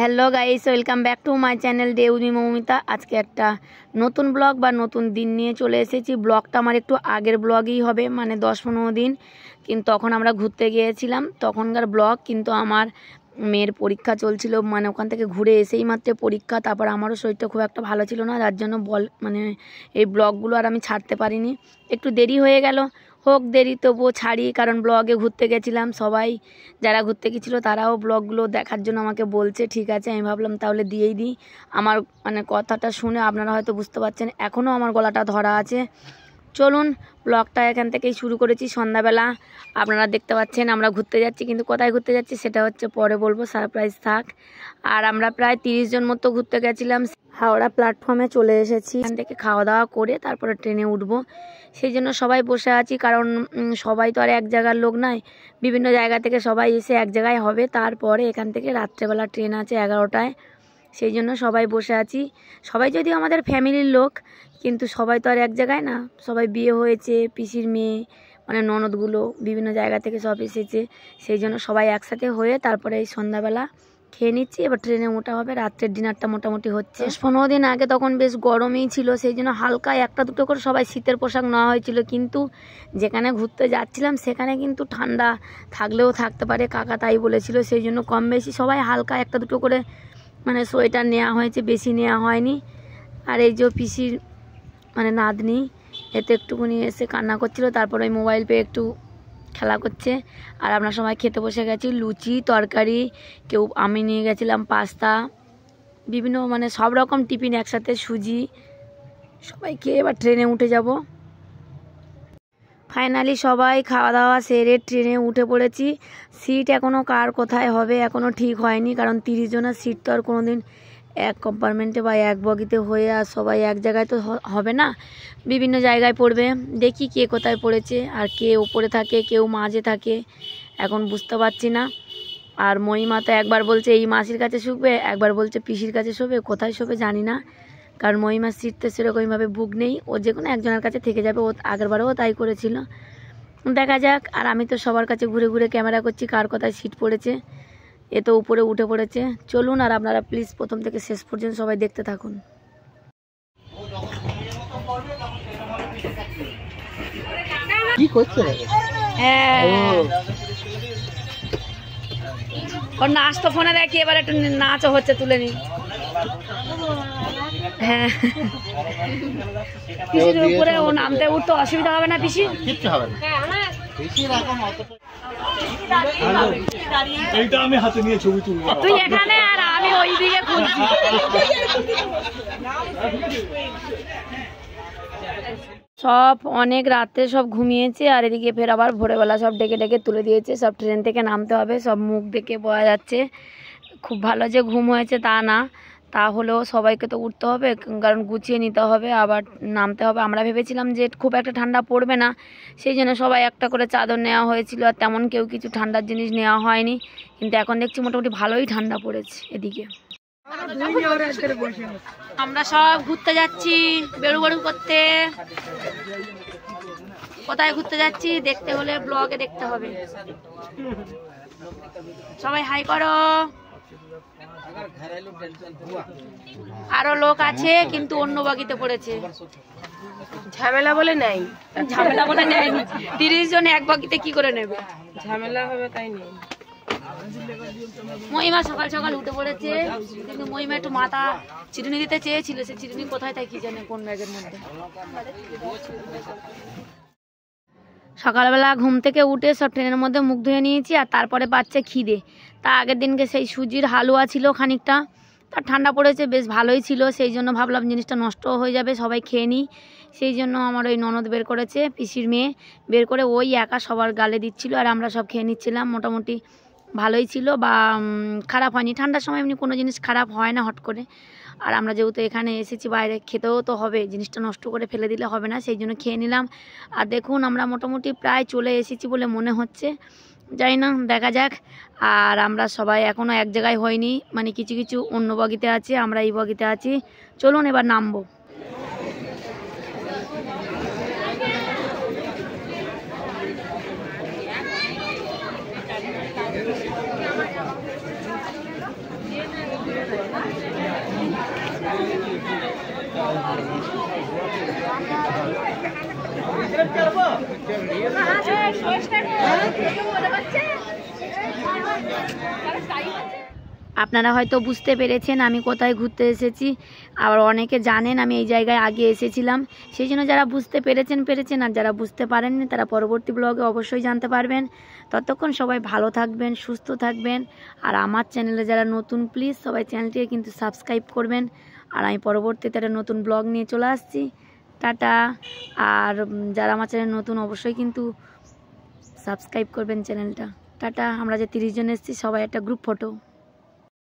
Hello guys welcome back to my channel দেউদি মৌমিতা আজকে একটা নতুন ব্লগ বা নতুন দিন নিয়ে চলে এসেছি ব্লগটা আমার একটু আগের ব্লগই হবে মানে দশ পনেরো দিন কিন্তু তখন আমরা ঘুরতে গিয়েছিলাম তখনকার ব্লগ কিন্তু আমার মেয়ের পরীক্ষা চলছিল মানে ওখান থেকে ঘুরে এসেই মাত্র পরীক্ষা তারপর আমারও শরীরটা খুব একটা ভালো ছিল না যার জন্য বল মানে এই ব্লগগুলো আর আমি ছাড়তে পারিনি একটু দেরি হয়ে গেল হোক দেরি তবুও ছাড়ি কারণ ব্লগে ঘুরতে গেছিলাম সবাই যারা ঘুরতে গেছিলো তারাও ব্লগগুলো দেখার জন্য আমাকে বলছে ঠিক আছে আমি ভাবলাম তাহলে দিয়েই দিই আমার মানে কথাটা শুনে আপনারা হয়তো বুঝতে পারছেন এখনও আমার গলাটা ধরা আছে চলুন ব্লগটা এখান থেকেই শুরু করেছি সন্ধ্যাবেলা আপনারা দেখতে পাচ্ছেন আমরা ঘুরতে যাচ্ছি কিন্তু কোথায় ঘুরতে যাচ্ছি সেটা হচ্ছে পরে বলবো সারপ্রাইজ থাক আর আমরা প্রায় তিরিশ জন মতো ঘুরতে গেছিলাম হাওড়া প্ল্যাটফর্মে চলে এসেছি এখান থেকে খাওয়া দাওয়া করে তারপরে ট্রেনে উঠব সেই জন্য সবাই বসে আছি কারণ সবাই তো আর এক জায়গার লোক নয় বিভিন্ন জায়গা থেকে সবাই এসে এক জায়গায় হবে তারপরে এখান থেকে রাত্রেবেলা ট্রেন আছে এগারোটায় সেই জন্য সবাই বসে আছি সবাই যদিও আমাদের ফ্যামিলির লোক কিন্তু সবাই তো আর এক জায়গায় না সবাই বিয়ে হয়েছে পিসির মেয়ে মানে ননদগুলো বিভিন্ন জায়গা থেকে সব এসেছে সেই জন্য সবাই একসাথে হয়ে তারপরে এই সন্ধ্যাবেলা খেয়ে নিচ্ছি এবার ট্রেনে ওটা হবে রাত্রের ডিনারটা মোটামুটি হচ্ছে পনেরো দিন আগে তখন বেশ গরমেই ছিল সেই জন্য হালকা একটা দুটো করে সবাই শীতের পোশাক নেওয়া হয়েছিল কিন্তু যেখানে ঘুরতে যাচ্ছিলাম সেখানে কিন্তু ঠান্ডা থাকলেও থাকতে পারে কাকা তাই বলেছিল সেই জন্য কম বেশি সবাই হালকা একটা দুটো করে মানে সোয়েটার নেওয়া হয়েছে বেশি নেওয়া হয়নি আর এই যে পিসির মানে নাদনি এতে একটুকুনি এসে কান্না করছিল তারপর ওই মোবাইল পেয়ে একটু খেলা করছে আর আমরা সবাই খেতে বসে গেছি লুচি তরকারি কেউ আমি নিয়ে গেছিলাম পাস্তা বিভিন্ন মানে সব রকম টিফিন একসাথে সুজি সবাই খেয়ে এবার ট্রেনে উঠে যাব ফাইনালি সবাই খাওয়া দাওয়া সেরে ট্রেনে উঠে পড়েছি সিট এখনও কার কোথায় হবে এখনও ঠিক হয়নি কারণ তিরিশ জনের সিট তো আর কোনো দিন এক কম্পার্টমেন্টে বা এক বগিতে হয়ে আর সবাই এক জায়গায় তো হবে না বিভিন্ন জায়গায় পড়বে দেখি কে কোথায় পড়েছে আর কে ওপরে থাকে কেউ মাঝে থাকে এখন বুঝতে পারছি না আর মহিমা তো একবার বলছে এই মাসির কাছে শুকবে একবার বলছে পিসির কাছে শোবে কোথায় শোবে জানি না কারণ মহিমার সিট তো সেরকমভাবে বুক নেই ও যে কোনো একজনের কাছে থেকে যাবে ও আগেরবারও তাই করেছিল দেখা যাক আর আমি তো সবার কাছে ঘুরে ঘুরে ক্যামেরা করছি কার কোথায় সিট পড়েছে এ তো উপরে উঠে পড়েছে চলুন আর আপনারা প্লিজ প্রথম থেকে শেষ পর্যন্ত সবাই দেখতে থাকুন কি করছে হ্যাঁ। ওর নাচ তো ফোনে দেখি এবার একটু নাচও হচ্ছে তুলে নি হ্যাঁ পিসির উপরে ও নামতে উঠতে অসুবিধা হবে না পিসি হবে না হ্যাঁ, এইটা আমি হাতে নিয়ে ছবি তুই এখানে আর আমি ওই দিকে খুঁজছি সব অনেক রাতে সব ঘুমিয়েছে আর এদিকে ফের আবার ভোরবেলা সব ডেকে ডেকে তুলে দিয়েছে সব ট্রেন থেকে নামতে হবে সব মুখ দেখে বোঝা যাচ্ছে খুব ভালো যে ঘুম হয়েছে তা না তাহলেও সবাইকে তো উঠতে হবে কারণ গুছিয়ে নিতে হবে আবার নামতে হবে আমরা ভেবেছিলাম যে খুব একটা ঠান্ডা পড়বে না সেই জন্য সবাই একটা করে চাদর নেওয়া হয়েছিল আর তেমন কেউ কিছু ঠান্ডার জিনিস নেওয়া হয়নি কিন্তু এখন দেখছি মোটামুটি ভালোই ঠান্ডা পড়েছে এদিকে আমরা সব ঘুরতে যাচ্ছি বেড়ু বেড়ু করতে কোথায় ঘুরতে যাচ্ছি দেখতে হলে ব্লগে দেখতে হবে সবাই হাই করো আরো লোক আছে কিন্তু অন্য বাগিতে পড়েছে ঝামেলা বলে নাই ঝামেলা বলে নেয় তিরিশ জন এক বাগিতে কি করে নেবে ঝামেলা হবে তাই নেই মহিমা সকাল সকাল উঠে পড়েছে কিন্তু মহিমা একটু মাথা চিরুনি দিতে চেয়েছিল সে চিরুনি কোথায় থাকি জানে কোন ব্যাগের মধ্যে সকালবেলা ঘুম থেকে উঠে সব ট্রেনের মধ্যে মুখ ধুয়ে নিয়েছি আর তারপরে পাচ্ছে খিদে তা আগের দিনকে সেই সুজির হালুয়া ছিল খানিকটা তা ঠান্ডা পড়েছে বেশ ভালোই ছিল সেই জন্য ভাবলাম জিনিসটা নষ্ট হয়ে যাবে সবাই খেয়ে নিই সেই জন্য আমার ওই ননদ বের করেছে পিসির মেয়ে বের করে ওই একা সবার গালে দিচ্ছিল আর আমরা সব খেয়ে নিচ্ছিলাম মোটামুটি ভালোই ছিল বা খারাপ হয়নি ঠান্ডার সময় এমনি কোনো জিনিস খারাপ হয় না হট করে আর আমরা যেহেতু এখানে এসেছি বাইরে খেতেও তো হবে জিনিসটা নষ্ট করে ফেলে দিলে হবে না সেই জন্য খেয়ে নিলাম আর দেখুন আমরা মোটামুটি প্রায় চলে এসেছি বলে মনে হচ্ছে যাই না দেখা যাক আর আমরা সবাই এখনও এক জায়গায় হয়নি মানে কিছু কিছু অন্য বগিতে আছে আমরা এই বগিতে আছি চলুন এবার নামবো ايش আপনারা হয়তো বুঝতে পেরেছেন আমি কোথায় ঘুরতে এসেছি আবার অনেকে জানেন আমি এই জায়গায় আগে এসেছিলাম সেই জন্য যারা বুঝতে পেরেছেন পেরেছেন আর যারা বুঝতে পারেননি তারা পরবর্তী ব্লগে অবশ্যই জানতে পারবেন ততক্ষণ সবাই ভালো থাকবেন সুস্থ থাকবেন আর আমার চ্যানেলে যারা নতুন প্লিজ সবাই চ্যানেলটিকে কিন্তু সাবস্ক্রাইব করবেন আর আমি পরবর্তীতে একটা নতুন ব্লগ নিয়ে চলে আসছি টাটা আর যারা আমার চ্যানেল নতুন অবশ্যই কিন্তু সাবস্ক্রাইব করবেন চ্যানেলটা টাটা আমরা যে তিরিশ জন এসেছি সবাই একটা গ্রুপ ফটো